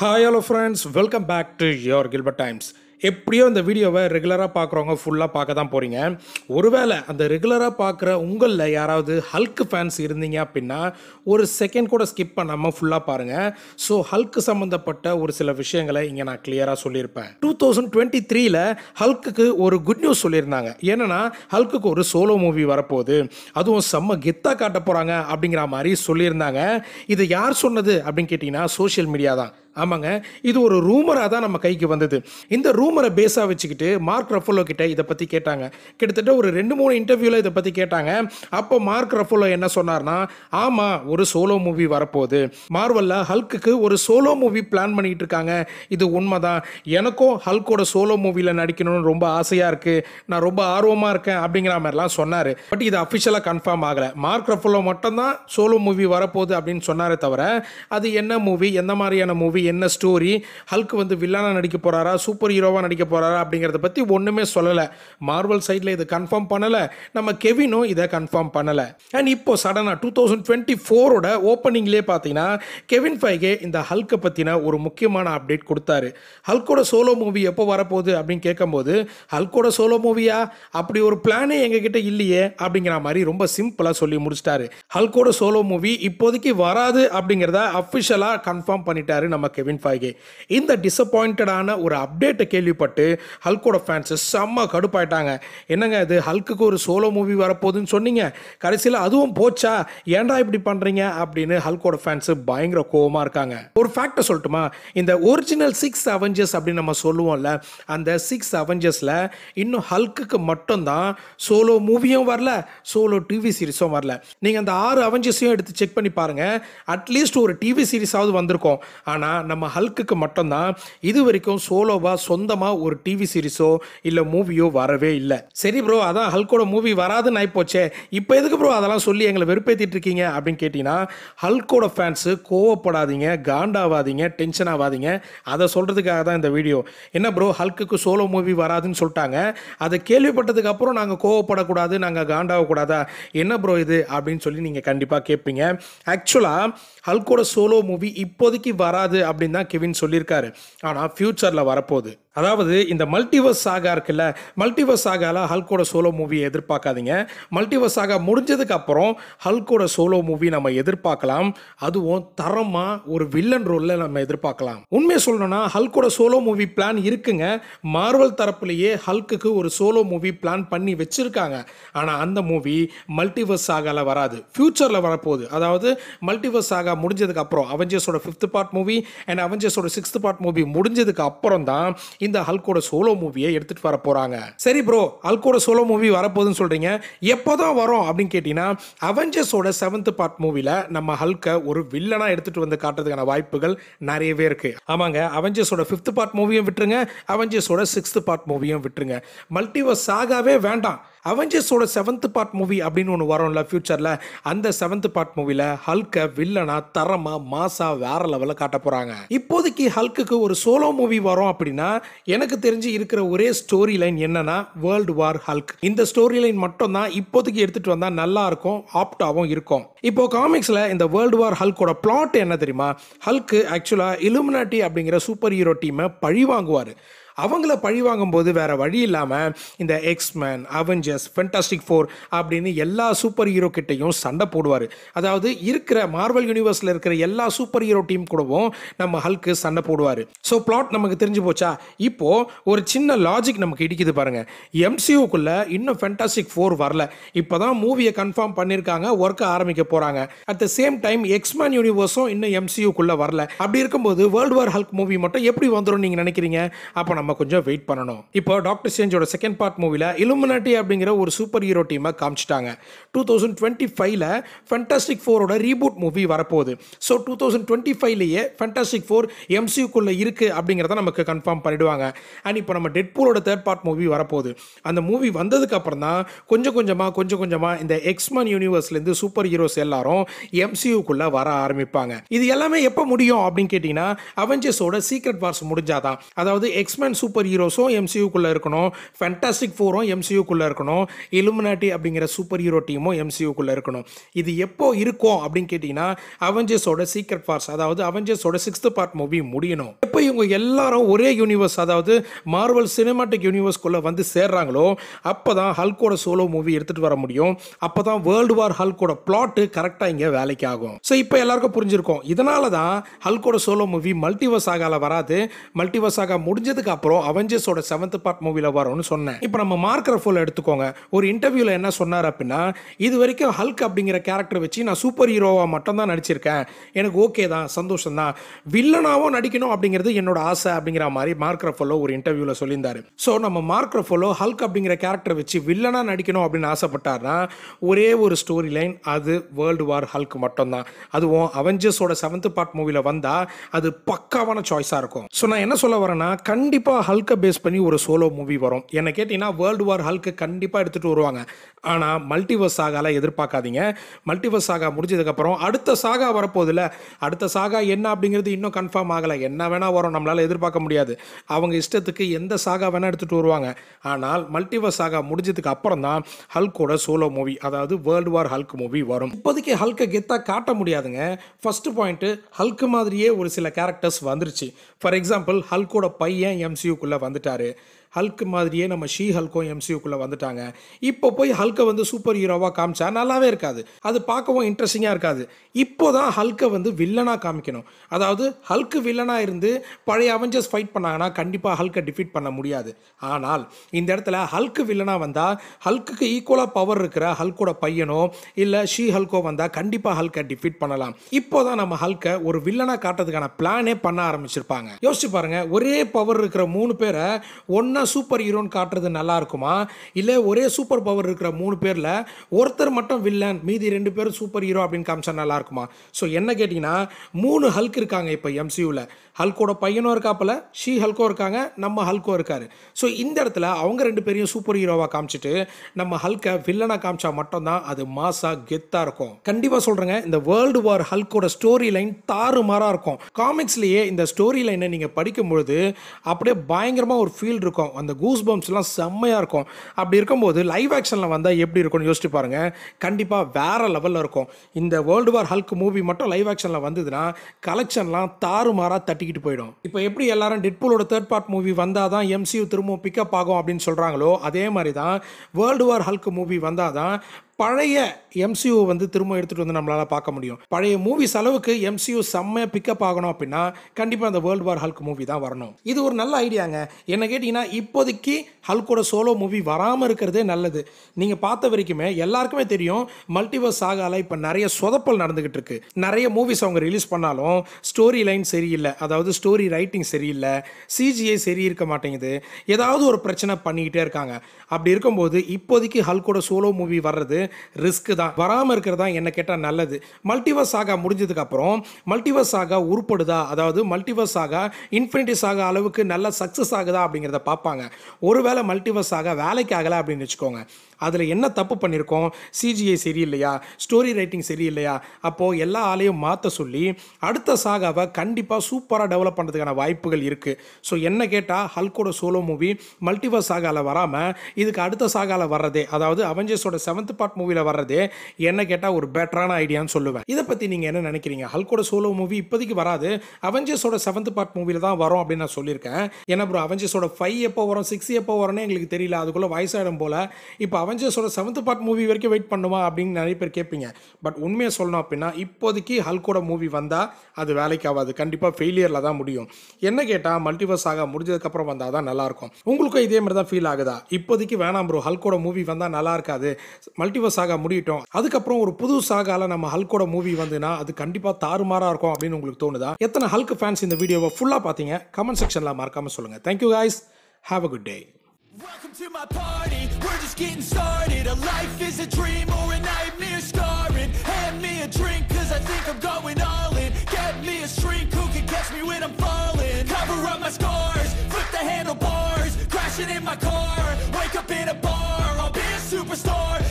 hi hello friends welcome back to your Gilbert times எப்படியோ இந்த வீடியோவை ரெகுலராக பார்க்குறவங்க ஃபுல்லாக பார்க்க தான் போகிறீங்க ஒருவேளை அந்த ரெகுலராக பார்க்குற உங்களில் யாராவது ஹல்க் ஃபேன்ஸ் இருந்தீங்க அப்படின்னா ஒரு செகண்ட் கூட ஸ்கிப் பண்ணாமல் ஃபுல்லாக பாருங்கள் ஸோ ஹல்க் சம்மந்தப்பட்ட ஒரு சில விஷயங்களை இங்கே நான் கிளியராக சொல்லியிருப்பேன் டூ தௌசண்ட் டுவெண்ட்டி த்ரீல ஹல்க்கு ஒரு குட் நியூஸ் சொல்லியிருந்தாங்க ஏன்னா ஹல்க்குக்கு ஒரு சோலோ மூவி வரப்போகுது அதுவும் செம்ம கெத்தாக காட்ட போகிறாங்க அப்படிங்கிற மாதிரி சொல்லியிருந்தாங்க இது யார் சொன்னது அப்படின்னு கேட்டிங்கன்னா சோஷியல் மீடியா தான் ஆமாங்க இது ஒரு ரூமராக தான் நம்ம கைக்கு வந்தது இந்த ரூமரை பேஸாக வச்சுக்கிட்டு மார்க் ரஃபோலோ கிட்ட இதை பற்றி கேட்டாங்க கிட்டத்தட்ட ஒரு ரெண்டு மூணு இன்டர்வியூவில் இதை பற்றி கேட்டாங்க அப்போ மார்க் ரஃபோலோ என்ன சொன்னார்னா ஆமாம் ஒரு சோலோ மூவி வரப்போகுது மார்வலில் ஹல்க்குக்கு ஒரு சோலோ மூவி பிளான் பண்ணிகிட்டு இருக்காங்க இது உண்மைதான் எனக்கும் ஹல்கோட சோலோ மூவியில் நடிக்கணும்னு ரொம்ப ஆசையாக இருக்குது நான் ரொம்ப ஆர்வமாக இருக்கேன் அப்படிங்கிற மாதிரிலாம் சொன்னார் பட் இது அஃபிஷியலாக கன்ஃபார்ம் ஆகலை மார்க் ரஃபோலோ மட்டும்தான் சோலோ மூவி வரப்போகுது அப்படின்னு சொன்னாரே தவிர அது என்ன மூவி எந்த மாதிரியான மூவி என்ன ஸ்டோரி ஹல்க் வந்து வில்லானாக நடிக்க போகிறாரா சூப்பர் ஹீரோவாக நடிக்க போகிறாரா அப்படிங்கிறத பற்றி ஒன்றுமே சொல்லலை மார்வல் சைடில் இதை கன்ஃபார்ம் பண்ணலை நம்ம கெவினும் இதை கன்ஃபார்ம் பண்ணலை அண்ட் இப்போது சடனாக டூ தௌசண்ட் டுவெண்ட்டி ஃபோரோட ஓப்பனிங்லேயே பார்த்தீங்கன்னா கெவின் ஃபைகே இந்த ஹல்க்கை பற்றின ஒரு முக்கியமான அப்டேட் கொடுத்தாரு ஹல்கோட சோலோ மூவி எப்போ வரப்போகுது அப்படின்னு கேட்கும்போது ஹல்கோட சோலோ மூவியா அப்படி ஒரு பிளானே எங்ககிட்ட இல்லையே அப்படிங்கிற மாதிரி ரொம்ப சிம்பிளாக சொல்லி முடிச்சிட்டாரு ஹல்கோட சோலோ மூவி இப்போதைக்கு வராது அப்படிங்கிறத அஃபிஷியலாக கன்ஃபார்ம் பண்ணிட்டாரு நம்ம கெவின் ஃபாய்கே இந்த டிசப்பாயிண்டடான ஒரு அப்டேட்டை கேள்விப்பட்டு ஹல்கோட ஃபேன்ஸு செம்ம கடுப்பாயிட்டாங்க என்னங்க இது ஹல்க்குக்கு ஒரு சோலோ மூவி வரப்போகுதுன்னு சொன்னீங்க கடைசியில் அதுவும் போச்சா ஏன்டா இப்படி பண்ணுறீங்க அப்படின்னு ஹல்கோட ஃபேன்ஸு பயங்கர கோபமாக இருக்காங்க ஒரு ஃபேக்டை சொல்லட்டுமா இந்த ஒரிஜினல் சிக்ஸ் அவெஞ்சர்ஸ் அப்படின்னு நம்ம சொல்லுவோம்ல அந்த சிக்ஸ் அவெஞ்சர்ஸில் இன்னும் ஹல்க்குக்கு மட்டும்தான் சோலோ மூவியும் வரல சோலோ டிவி சீரிஸும் வரல நீங்கள் அந்த ஆறு அவெஞ்சர்ஸையும் எடுத்து செக் பண்ணி பாருங்கள் அட்லீஸ்ட் ஒரு டிவி சீரிஸாவது வந்திருக்கும் ஆனால் நம்ம ஹல்க்குக்கு மட்டும்தான் இது வரைக்கும் சோலோவாக சொந்தமாக ஒரு டிவி சீரிஸோ இல்லை மூவியோ வரவே இல்லை சரி ப்ரோ அதான் ஹல்கோட மூவி வராதுன்னு ஆகிப்போச்சே இப்போ எதுக்கு ப்ரோ அதெல்லாம் சொல்லி எங்களை வெறுப்பேற்றிட்டு இருக்கீங்க அப்படின்னு கேட்டிங்கன்னா ஹல்கோட ஃபேன்ஸு கோவப்படாதீங்க காண்டாவாதீங்க டென்ஷன் ஆகாதீங்க அதை சொல்கிறதுக்காக தான் இந்த வீடியோ என்ன ப்ரோ ஹல்க்குக்கு சோலோ மூவி வராதுன்னு சொல்லிட்டாங்க அதை கேள்விப்பட்டதுக்கு அப்புறம் நாங்கள் கோவப்படக்கூடாது நாங்கள் காண்டாகக்கூடாதா என்ன ப்ரோ இது அப்படின்னு சொல்லி நீங்கள் கண்டிப்பாக கேட்பீங்க ஆக்சுவலாக ஹல்கோட சோலோ மூவி இப்போதைக்கு வராது அப்படின்னு தான் கெவின் சொல்லியிருக்காரு ஆனால் ஃப்யூச்சரில் வரப்போகுது அதாவது இந்த மல்டிவர்ஸ் சாகா இருக்குல்ல மல்டிவர்ஸ் சாகாவில் ஹல்கோட சோலோ மூவி எதிர்பார்க்காதீங்க மல்டிவர்ஸ் சாகா முடிஞ்சதுக்கு அப்புறம் ஹல்கோட சோலோ மூவி நம்ம எதிர்பார்க்கலாம் அதுவும் தரமாக ஒரு வில்லன் ரோலில் நம்ம எதிர்பார்க்கலாம் உண்மையை சொல்லணும்னா ஹல்கோட சோலோ மூவி பிளான் இருக்குங்க மார்வல் தரப்புலேயே ஹல்க்குக்கு ஒரு சோலோ மூவி பிளான் பண்ணி வச்சுருக்காங்க ஆனால் அந்த மூவி மல்டிவர்ஸ் சாகாவில் வராது ஃப்யூச்சரில் வரப்போகுது அதாவது மல்டிவர்ஸ் சாகா முடிஞ்சதுக்கு அப்புறம் அவெஞ்சர்ஸோட ஃபிஃப்த் பார்ட் மூவி அண்ட் அவெஞ்சர்ஸோட சிக்ஸ்த் பார்ட் மூவி முடிஞ்சதுக்கு அப்புறம் தான் இந்த ஹல்கோட சோலோ மூவியை எடுத்துகிட்டு வர போகிறாங்க சரி ப்ரோ ஹல்கோட சோலோ மூவி வரப்போகுதுன்னு சொல்கிறீங்க எப்போ தான் வரும் அப்படின்னு கேட்டீங்கன்னா அவெஞ்சர்ஸோட செவன்த் பார்ட் மூவியில் நம்ம ஹல்கை ஒரு வில்லனாக எடுத்துகிட்டு வந்து காட்டுறதுக்கான வாய்ப்புகள் நிறையவே இருக்குது ஆமாங்க அவெஞ்சர்ஸோட பிப்த் பார்ட் மூவியும் விட்டுருங்க அவெஞ்சர்ஸோட சிக்ஸ்த் பார்ட் மூவியும் விட்டுருங்க மல்டிவர்ஸ் சாகாவே வேண்டாம் அவெஞ்சர்ஸோட செவன்த் பார்ட் மூவி அப்படின்னு ஒன்று வரும்ல ஃப்யூச்சரில் அந்த செவன்த் பார்ட் மூவியில் ஹல்கை வில்லனா தரமாக மாசாக வேற லெவலில் காட்ட போகிறாங்க இப்போதைக்கு ஹல்குக்கு ஒரு சோலோ மூவி வரும் அப்படின்னா எனக்கு தெரிஞ்சு இருக்கிற ஒரே ஸ்டோரி லைன் என்னன்னா வேர்ல்டு வார் ஹல்க் இந்த ஸ்டோரி லைன் மட்டும் தான் இப்போதைக்கு எடுத்துட்டு வந்தா நல்லா இருக்கும் ஆப்டாவும் இருக்கும் இப்போ காமிக்ஸ்ல இந்த வேர்ல்டு வார் ஹல்கோட பிளாட் என்ன தெரியுமா ஹல்க்கு ஆக்சுவலா இலுமினாட்டி அப்படிங்கிற சூப்பர் ஹீரோ டீமை பழி வாங்குவார் அவங்கள பழி வாங்கும்போது வேறு வழி இல்லாமல் இந்த எக்ஸ்மேன் அவெஞ்சர்ஸ் ஃபென்டாஸ்டிக் ஃபோர் அப்படின்னு எல்லா சூப்பர் ஹீரோ கிட்டையும் சண்டை போடுவார் அதாவது இருக்கிற மார்வல் யூனிவர்ஸில் இருக்கிற எல்லா சூப்பர் ஹீரோ டீம் கூடவும் நம்ம ஹல்க்கு சண்டை போடுவார் ஸோ பிளாட் நமக்கு தெரிஞ்சு போச்சா இப்போ ஒரு சின்ன லாஜிக் நமக்கு இடிக்குது பாருங்கள் எம்சியூக்குள்ளே இன்னும் ஃபென்டாஸ்டிக் ஃபோர் வரல இப்போ தான் மூவியை கன்ஃபார்ம் பண்ணியிருக்காங்க ஒர்க்கை ஆரம்பிக்க போகிறாங்க at the same time X Men யூனிவர்ஸும் இன்னும் எம்சியூக்குள்ள வரல அப்படி இருக்கும்போது வேர்ல்டு வார் ஹல்க் மூவி மட்டும் எப்படி வந்துடும் நீங்கள் நினைக்கிறீங்க அப்போ நம்ம நம்ம கொஞ்சம் வெயிட் பண்ணணும் இப்போ டாக்டர் சேஞ்சோட செகண்ட் பார்ட் மூவியில் இலுமினாட்டி அப்படிங்கிற ஒரு சூப்பர் ஹீரோ டீமை காமிச்சிட்டாங்க டூ தௌசண்ட் டுவெண்ட்டி ஃபைவ்ல ஃபென்டாஸ்டிக் ஃபோரோட ரீபூட் மூவி வரப்போகுது ஸோ டூ தௌசண்ட் டுவெண்ட்டி ஃபைவ்லேயே ஃபென்டாஸ்டிக் ஃபோர் எம்சியூக்குள்ளே இருக்குது அப்படிங்கிறத நமக்கு கன்ஃபார்ம் பண்ணிவிடுவாங்க அண்ட் இப்போ நம்ம டெட்பூலோட தேர்ட் பார்ட் மூவி வரப்போகுது அந்த மூவி வந்ததுக்கப்புறம் தான் கொஞ்சம் கொஞ்சமாக கொஞ்சம் கொஞ்சமாக இந்த எக்ஸ்மன் யூனிவர்ஸ்லேருந்து சூப்பர் ஹீரோஸ் எல்லாரும் எம்சியூக்குள்ளே வர ஆரம்பிப்பாங்க இது எல்லாமே எப்போ முடியும் அப்படின்னு கேட்டிங்கன்னா அவெஞ்சர்ஸோட சீக்ரெட் வார்ஸ் முடிஞ்சாதான் அதாவது எக்ஸ்மன் சூப்பர் ஹீரோஸும் எம்சியூக்குள்ளே இருக்கணும் ஃபேண்டாஸ்டிக் ஃபோரும் எம்சியூக்குள்ளே இருக்கணும் இலுமினாட்டி அப்படிங்கிற சூப்பர் ஹீரோ டீமும் எம்சியூக்குள்ளே இருக்கணும் இது எப்போ இருக்கும் அப்படின்னு கேட்டிங்கன்னா அவெஞ்சர்ஸோட சீக்ரெட் ஃபார்ஸ் அதாவது அவெஞ்சர்ஸோட சிக்ஸ்த் பார்ட் மூவி முடியணும் எப்போ இவங்க எல்லாரும் ஒரே யூனிவர்ஸ் அதாவது மார்வல் சினிமாட்டிக் யூனிவர்ஸ்குள்ளே வந்து சேர்றாங்களோ அப்போ தான் ஹல்கோட சோலோ மூவி எடுத்துகிட்டு வர முடியும் அப்போ தான் வேர்ல்டு வார் ஹல்கோட பிளாட்டு கரெக்டாக இங்கே வேலைக்கு ஆகும் ஸோ இப்போ எல்லாருக்கும் புரிஞ்சிருக்கும் இதனால தான் ஹல்கோட சோலோ மூவி மல்டிவர்ஸ் ஆகால வராது மல்டிவர்ஸ் ஆக முடிஞ்சதுக்கு அப்புறம் அப்புறம் அவெஞ்சர்ஸோட செவன்த் பார்ட் மூவியில் வரும்னு சொன்னேன் இப்போ நம்ம மார்க் ரஃபோல் எடுத்துக்கோங்க ஒரு இன்டர்வியூவில் என்ன சொன்னார் அப்படின்னா இது வரைக்கும் ஹல்க் அப்படிங்கிற கேரக்டர் வச்சு நான் சூப்பர் ஹீரோவாக மட்டும்தான் நடிச்சிருக்கேன் எனக்கு ஓகே தான் சந்தோஷம் தான் வில்லனாகவும் நடிக்கணும் அப்படிங்கிறது என்னோட ஆசை அப்படிங்கிற மாதிரி மார்க் ரஃபோலோ ஒரு இன்டர்வியூவில் சொல்லியிருந்தார் ஸோ நம்ம மார்க் ரஃபோலோ ஹல்க் அப்படிங்கிற கேரக்டர் வச்சு வில்லனாக நடிக்கணும் அப்படின்னு ஆசைப்பட்டார்னா ஒரே ஒரு ஸ்டோரி லைன் அது வேர்ல்டு வார் ஹல்க் மட்டும்தான் அதுவும் அவெஞ்சர்ஸோட செவன்த் பார்ட் மூவியில் வந்தால் அது பக்காவான சாய்ஸாக இருக்கும் ஸோ நான் என்ன சொல்ல வரேன்னா கண்டிப்பாக கண்டிப்பாக ஹல்கை பேஸ் பண்ணி ஒரு சோலோ மூவி வரும் என்னை கேட்டிங்கன்னா வேர்ல்டு வார் ஹல்க்கு கண்டிப்பாக எடுத்துகிட்டு வருவாங்க ஆனால் மல்டிவர்ஸ் சாகாலாம் எதிர்பார்க்காதீங்க மல்டிவர்ஸ் சாகா முடிஞ்சதுக்கப்புறம் அடுத்த சாகா வரப்போதில்ல அடுத்த சாகா என்ன அப்படிங்கிறது இன்னும் கன்ஃபார்ம் ஆகலை என்ன வேணால் வரும் நம்மளால் எதிர்பார்க்க முடியாது அவங்க இஷ்டத்துக்கு எந்த சாகா வேணால் எடுத்துகிட்டு வருவாங்க ஆனால் மல்டிவர்ஸ் சாகா முடிஞ்சதுக்கு அப்புறம் தான் ஹல்கோட சோலோ மூவி அதாவது வேர்ல்டு வார் ஹல்க் மூவி வரும் இப்போதைக்கு ஹல்கை கெத்தாக காட்ட முடியாதுங்க ஃபஸ்ட்டு பாயிண்ட்டு ஹல்க் மாதிரியே ஒரு சில கேரக்டர்ஸ் வந்துருச்சு ஃபார் எக்ஸாம்பிள் ஹல்கோட பையன் எம் எம்சியூக்குள்ளே வந்துட்டார் ஹல்க் மாதிரியே நம்ம ஷீ ஹல்கோ எம்சியூக்குள்ளே வந்துட்டாங்க இப்போ போய் ஹல்கை வந்து சூப்பர் ஹீரோவாக காமிச்சா நல்லாவே இருக்காது அது பார்க்கவும் இன்ட்ரெஸ்டிங்காக இருக்காது இப்போ தான் ஹல்கை வந்து வில்லனாக காமிக்கணும் அதாவது ஹல்க் வில்லனாக இருந்து பழைய அவெஞ்சர்ஸ் ஃபைட் பண்ணாங்கன்னா கண்டிப்பாக ஹல்க்கை டிஃபீட் பண்ண முடியாது ஆனால் இந்த இடத்துல ஹல்க் வில்லனாக வந்தால் ஹல்க்குக்கு ஈக்குவலாக பவர் இருக்கிற ஹல்கோட பையனோ இல்லை ஷீ ஹல்கோ வந்தால் கண்டிப்பாக ஹல்கை டிஃபீட் பண்ணலாம் இப்போ தான் நம்ம ஹல்கை ஒரு வில்லனாக காட்டுறதுக்கான பிளானே பண்ண ஆரம்பிச்சிருப்பாங்க யோசிச்சு பாருங்கள் ஒரே பவர் இருக்கிற மூணு பேரை ஒன்றா சூப்பர் ஹீரோன்னு காட்டுறது நல்லா இருக்குமா இல்லை ஒரே சூப்பர் பவர் இருக்கிற மூணு பேரில் ஒருத்தர் மட்டும் வில்லன் மீதி ரெண்டு பேரும் சூப்பர் ஹீரோ அப்படின்னு காமிச்சா நல்லா இருக்குமா ஸோ என்ன கேட்டிங்கன்னா மூணு ஹல்க் இருக்காங்க இப்போ எம்சியூவில் ஹல்கோட பையனும் இருக்காப்பில் ஷீ ஹல்கோ இருக்காங்க நம்ம ஹல்கோ இருக்கார் ஸோ இந்த இடத்துல அவங்க ரெண்டு பேரையும் சூப்பர் ஹீரோவாக காமிச்சிட்டு நம்ம ஹல்கை வில்லனாக காமிச்சா மட்டும்தான் அது மாசாக கெத்தாக இருக்கும் கண்டிப்பாக சொல்கிறேங்க இந்த வேர்ல்டு வார் ஹல்கோட ஸ்டோரி லைன் தாறுமாறாக இருக்கும் காமிக்ஸ்லேயே இந்த ஸ்டோரி லைனை நீங்கள் படிக்கும்பொழுது அப்படியே பயங்கரமாக ஒரு ஃபீல் இருக்கும் அந்த கூஸ் பம்ப்ஸ்லாம் செம்மையாக இருக்கும் அப்படி இருக்கும்போது லைவ் ஆக்ஷனில் வந்தால் எப்படி இருக்கும்னு யோசிச்சு பாருங்கள் கண்டிப்பாக வேறு லெவலில் இருக்கும் இந்த வேர்ல்டு வார் ஹல்க் மூவி மட்டும் லைவ் ஆக்ஷனில் வந்ததுன்னா கலெக்ஷன்லாம் தாறுமாறாக தட்டிக்கிட்டு போயிடும் இப்போ எப்படி எல்லாரும் டிட்பூலோட தேர்ட் பார்ட் மூவி வந்தால் தான் எம்சியூ திரும்பவும் பிக்கப் ஆகும் அப்படின்னு சொல்கிறாங்களோ அதே மாதிரி தான் வேர்ல்டு வார் ஹல்க் மூவி வந்தால் தான் பழைய எம்சியூ வந்து திரும்ப எடுத்துகிட்டு வந்து நம்மளால் பார்க்க முடியும் பழைய மூவிஸ் அளவுக்கு எம்சியூ செம்மையாக பிக்கப் ஆகணும் அப்படின்னா கண்டிப்பாக அந்த வேர்ல்டு வார் ஹல்க் மூவி தான் வரணும் இது ஒரு நல்ல ஐடியாங்க என்ன கேட்டிங்கன்னா இப்போதைக்கு ஹல்கோட சோலோ மூவி வராமல் இருக்கிறதே நல்லது நீங்கள் பார்த்த வரைக்குமே எல்லாருக்குமே தெரியும் மல்டிவர்ஸ் ஆகால இப்போ நிறைய சொதப்பல் நடந்துகிட்டு இருக்கு நிறைய மூவிஸ் அவங்க ரிலீஸ் பண்ணாலும் ஸ்டோரி லைன் சரியில்லை அதாவது ஸ்டோரி ரைட்டிங் சரியில்லை சிஜிஐ சரி இருக்க மாட்டேங்குது ஏதாவது ஒரு பிரச்சனை பண்ணிக்கிட்டே இருக்காங்க அப்படி இருக்கும்போது இப்போதைக்கு ஹல்கோட சோலோ மூவி வர்றது ரிஸ்க்கு தான் வராமல் இருக்கிறது தான் என்ன கேட்டால் நல்லது மல்டிவர்ஸ் சாகா முடிஞ்சதுக்கப்புறம் மல்டிவர்ஸ் சாகா உருப்படுதா அதாவது மல்டிவர்ஸ் சாகா இன்ஃபினிட்டி ஆக அளவுக்கு நல்ல சக்ஸஸ் ஆகுதா அப்படிங்கிறத பார்ப்பாங்க ஒருவேளை மல்டிவர்ஸ் ஆக வேலைக்கு ஆகலை அப்படின்னு வச்சுக்கோங்க அதில் என்ன தப்பு பண்ணியிருக்கோம் சிஜிஐ சரியில்லையா ஸ்டோரி ரைட்டிங் சரியில்லையா அப்போது எல்லா ஆளையும் மாற்ற சொல்லி அடுத்த சாகாவை கண்டிப்பாக சூப்பராக டெவலப் பண்ணுறதுக்கான வாய்ப்புகள் இருக்குது ஸோ என்ன கேட்டால் ஹல்கோட சோலோ மூவி மல்டிவர்ஸ் சாகாவில் வராமல் இதுக்கு அடுத்த சாகாவில் வர்றதே அதாவது அவெஞ்சர்ஸோட செவன்த் பார்ட் மூவியில் வர்றது என்ன கேட்டால் ஒரு பெட்டரான ஐடியான்னு சொல்லுவேன் இதை பற்றி நீங்கள் என்ன நினைக்கிறீங்க ஹல்கோட சோலோ மூவி இப்போதைக்கு வராது அவெஞ்சர்ஸோட செவன்த் பார்ட் மூவியில் தான் வரும் அப்படின்னு நான் சொல்லியிருக்கேன் ஏன்னா ப்ரோ அவெஞ்சர்ஸோட ஃபைவ் எப்போ வரும் சிக்ஸ் எப்போ வரும்னு எங்களுக்கு தெரியல அதுக்குள்ளே வயசாகிடும் போல் இப்போ அவெஞ்சர்ஸோட செவன்த் பார்ட் மூவி வரைக்கும் வெயிட் பண்ணுமா அப்படின்னு நிறைய பேர் கேட்பீங்க பட் உண்மையை சொல்லணும் அப்படின்னா இப்போதைக்கு ஹல்கோட மூவி வந்தால் அது வேலைக்கு ஆகாது கண்டிப்பாக ஃபெயிலியரில் தான் முடியும் என்ன கேட்டால் மல்டிவர்ஸ் ஆக முடிஞ்சதுக்கப்புறம் வந்தால் தான் நல்லாயிருக்கும் உங்களுக்கும் இதே மாதிரி தான் ஃபீல் ஆகுதா இப்போதைக்கு வேணாம் ப்ரோ ஹல்கோட மூவி வந்தால் நல்லா இருக்காது மல்டிவர்ஸ் ப்ரீவியஸ் சாகா முடியட்டும் அதுக்கப்புறம் ஒரு புது சாகால நம்ம ஹல்கோட மூவி வந்துன்னா அது கண்டிப்பா தாறுமாறா இருக்கும் அப்படின்னு உங்களுக்கு தோணுதா எத்தனை ஹல்க் ஃபேன்ஸ் இந்த வீடியோவை ஃபுல்லா பாத்தீங்க கமெண்ட் செக்ஷன்ல மறக்காம சொல்லுங்க thank you guys have a good day Welcome to my party, we're just getting started A life is a dream or a nightmare scarring Hand me a drink cause I think I'm going all in Get me a shrink who can catch me when I'm falling Cover up my scars, flip the handlebars Crashing in my car, wake up in a bar I'll be a superstar